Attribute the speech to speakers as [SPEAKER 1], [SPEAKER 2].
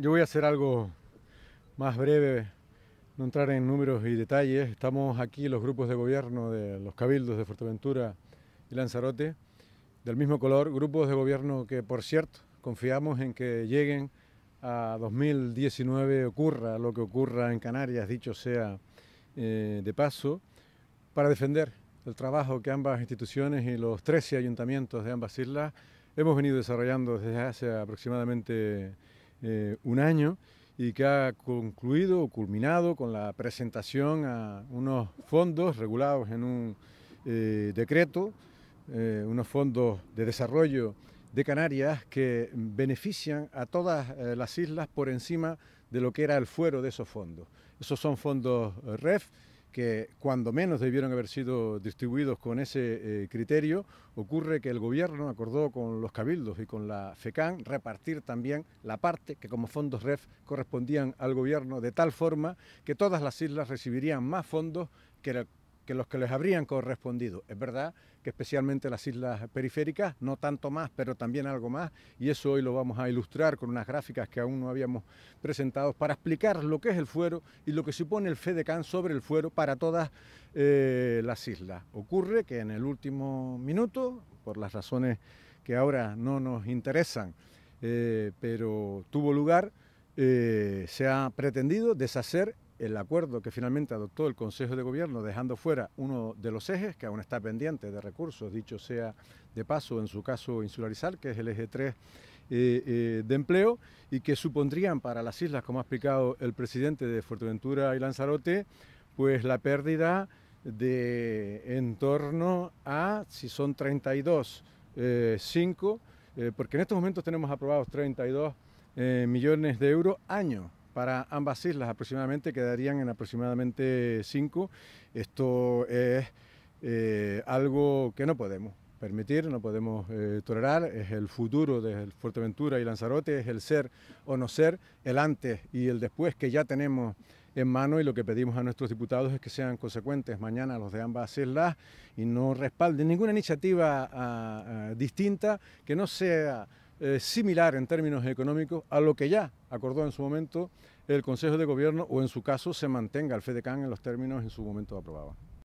[SPEAKER 1] Yo voy a hacer algo más breve, no entrar en números y detalles. Estamos aquí los grupos de gobierno de los cabildos de Fuerteventura y Lanzarote, del mismo color, grupos de gobierno que, por cierto, confiamos en que lleguen a 2019, ocurra lo que ocurra en Canarias, dicho sea eh, de paso, para defender el trabajo que ambas instituciones y los 13 ayuntamientos de ambas islas hemos venido desarrollando desde hace aproximadamente eh, un año y que ha concluido o culminado con la presentación a unos fondos regulados en un eh, decreto, eh, unos fondos de desarrollo de Canarias que benefician a todas las islas por encima de lo que era el fuero de esos fondos. Esos son fondos REF que cuando menos debieron haber sido distribuidos con ese eh, criterio, ocurre que el gobierno acordó con los cabildos y con la FECAN repartir también la parte que como fondos REF correspondían al gobierno de tal forma que todas las islas recibirían más fondos que el que los que les habrían correspondido. Es verdad que especialmente las islas periféricas, no tanto más, pero también algo más, y eso hoy lo vamos a ilustrar con unas gráficas que aún no habíamos presentado para explicar lo que es el fuero y lo que supone el FEDECAN sobre el fuero para todas eh, las islas. Ocurre que en el último minuto, por las razones que ahora no nos interesan, eh, pero tuvo lugar, eh, se ha pretendido deshacer el acuerdo que finalmente adoptó el Consejo de Gobierno, dejando fuera uno de los ejes, que aún está pendiente de recursos, dicho sea de paso, en su caso insularizar, que es el eje 3 eh, eh, de empleo, y que supondrían para las islas, como ha explicado el presidente de Fuerteventura y Lanzarote, pues la pérdida de en torno a, si son 32, 5, eh, porque en estos momentos tenemos aprobados 32 millones de euros año para ambas islas aproximadamente, quedarían en aproximadamente 5. Esto es eh, algo que no podemos permitir, no podemos eh, tolerar, es el futuro de Fuerteventura y Lanzarote, es el ser o no ser, el antes y el después que ya tenemos en mano y lo que pedimos a nuestros diputados es que sean consecuentes mañana los de ambas islas y no respalden ninguna iniciativa ah, ah, distinta que no sea eh, similar en términos económicos a lo que ya acordó en su momento el Consejo de Gobierno o en su caso se mantenga el FEDECAN en los términos en su momento aprobados.